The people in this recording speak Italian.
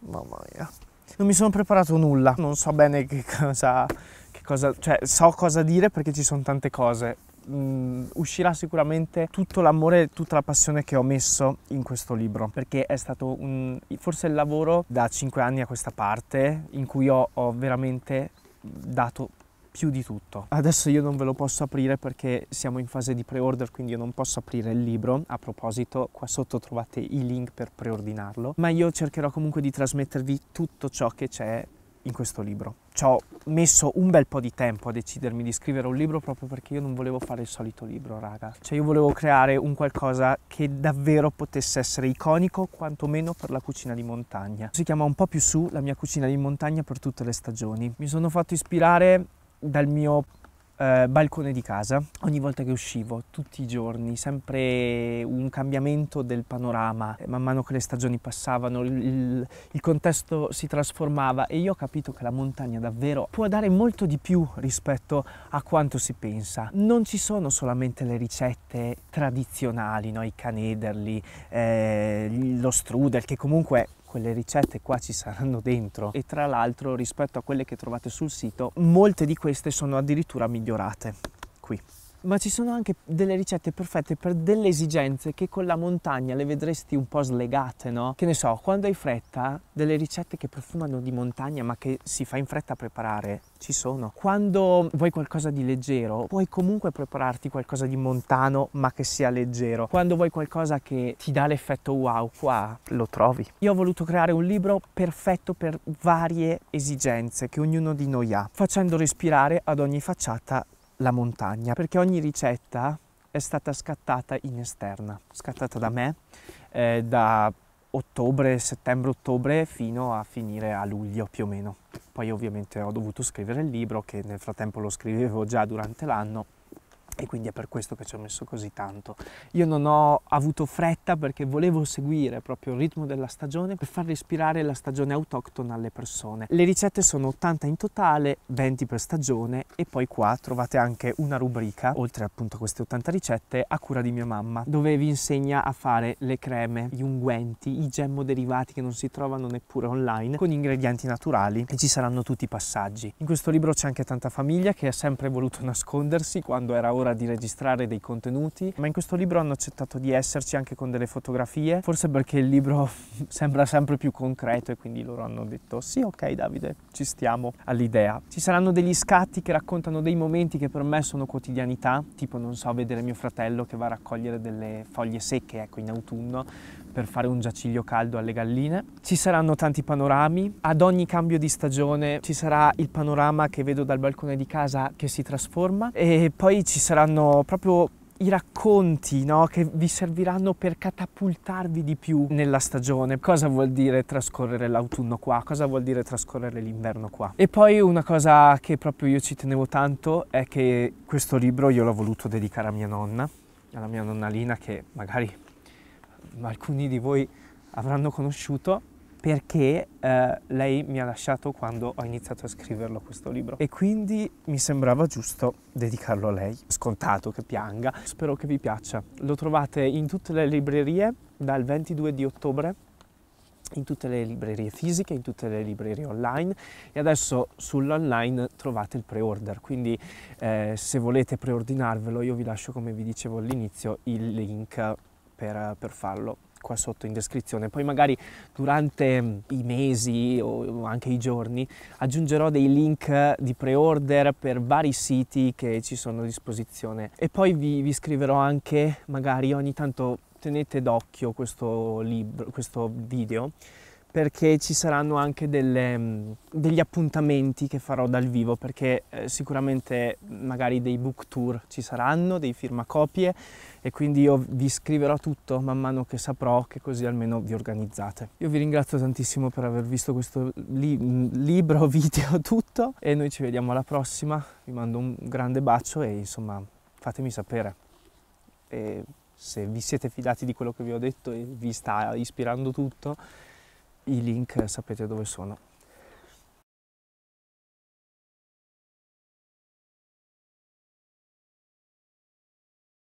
Mamma mia. Non mi sono preparato nulla, non so bene che cosa, che cosa cioè so cosa dire perché ci sono tante cose. Mm, uscirà sicuramente tutto l'amore e tutta la passione che ho messo in questo libro perché è stato un, forse il lavoro da 5 anni a questa parte in cui ho, ho veramente dato più di tutto. Adesso io non ve lo posso aprire perché siamo in fase di pre-order, quindi io non posso aprire il libro. A proposito, qua sotto trovate i link per preordinarlo, ma io cercherò comunque di trasmettervi tutto ciò che c'è in questo libro. Ci ho messo un bel po' di tempo a decidermi di scrivere un libro proprio perché io non volevo fare il solito libro, raga. Cioè io volevo creare un qualcosa che davvero potesse essere iconico, quantomeno per la cucina di montagna. Si chiama un po' più su la mia cucina di montagna per tutte le stagioni. Mi sono fatto ispirare dal mio eh, balcone di casa ogni volta che uscivo tutti i giorni sempre un cambiamento del panorama eh, man mano che le stagioni passavano il, il, contesto si trasformava e io ho capito che la montagna davvero può dare molto di più rispetto a quanto si pensa non ci sono solamente le ricette tradizionali no? i canederli eh, lo strudel che comunque quelle ricette qua ci saranno dentro e tra l'altro rispetto a quelle che trovate sul sito molte di queste sono addirittura migliorate qui ma ci sono anche delle ricette perfette per delle esigenze che con la montagna le vedresti un po' slegate, no? Che ne so, quando hai fretta, delle ricette che profumano di montagna ma che si fa in fretta a preparare, ci sono. Quando vuoi qualcosa di leggero, puoi comunque prepararti qualcosa di montano ma che sia leggero. Quando vuoi qualcosa che ti dà l'effetto wow, qua lo trovi. Io ho voluto creare un libro perfetto per varie esigenze che ognuno di noi ha, facendo respirare ad ogni facciata la montagna, perché ogni ricetta è stata scattata in esterna, scattata da me eh, da ottobre, settembre-ottobre fino a finire a luglio più o meno. Poi ovviamente ho dovuto scrivere il libro che nel frattempo lo scrivevo già durante l'anno e quindi è per questo che ci ho messo così tanto. Io non ho avuto fretta perché volevo seguire proprio il ritmo della stagione per far respirare la stagione autoctona alle persone. Le ricette sono 80 in totale, 20 per stagione e poi qua trovate anche una rubrica, oltre appunto a queste 80 ricette, a cura di mia mamma, dove vi insegna a fare le creme, gli unguenti, i gemmo derivati che non si trovano neppure online, con ingredienti naturali e ci saranno tutti i passaggi. In questo libro c'è anche tanta famiglia che ha sempre voluto nascondersi quando era ora ancora di registrare dei contenuti, ma in questo libro hanno accettato di esserci anche con delle fotografie, forse perché il libro sembra sempre più concreto e quindi loro hanno detto sì ok Davide, ci stiamo all'idea. Ci saranno degli scatti che raccontano dei momenti che per me sono quotidianità, tipo non so, vedere mio fratello che va a raccogliere delle foglie secche, ecco, in autunno per fare un giaciglio caldo alle galline. Ci saranno tanti panorami, ad ogni cambio di stagione ci sarà il panorama che vedo dal balcone di casa che si trasforma e poi ci sarà saranno proprio i racconti no? che vi serviranno per catapultarvi di più nella stagione. Cosa vuol dire trascorrere l'autunno qua? Cosa vuol dire trascorrere l'inverno qua? E poi una cosa che proprio io ci tenevo tanto è che questo libro io l'ho voluto dedicare a mia nonna, alla mia nonna Lina che magari alcuni di voi avranno conosciuto perché eh, lei mi ha lasciato quando ho iniziato a scriverlo questo libro e quindi mi sembrava giusto dedicarlo a lei. Scontato che pianga, spero che vi piaccia. Lo trovate in tutte le librerie dal 22 di ottobre in tutte le librerie fisiche, in tutte le librerie online e adesso sull'online trovate il pre-order, quindi eh, se volete preordinarvelo io vi lascio come vi dicevo all'inizio il link per, per farlo qua sotto in descrizione. Poi magari durante mm, i mesi o anche i giorni aggiungerò dei link di pre-order per vari siti che ci sono a disposizione. E poi vi, vi scriverò anche magari ogni tanto tenete d'occhio questo libro, questo video perché ci saranno anche delle, mm, degli appuntamenti che farò dal vivo perché eh, sicuramente mm, magari dei book tour ci saranno, dei firmacopie e quindi io vi scriverò tutto man mano che saprò che così almeno vi organizzate. Io vi ringrazio tantissimo per aver visto questo li mm, libro, video, tutto e noi ci vediamo alla prossima, vi mando un grande bacio e insomma fatemi sapere. E se vi siete fidati di quello che vi ho detto e vi sta ispirando tutto, i link sapete dove sono.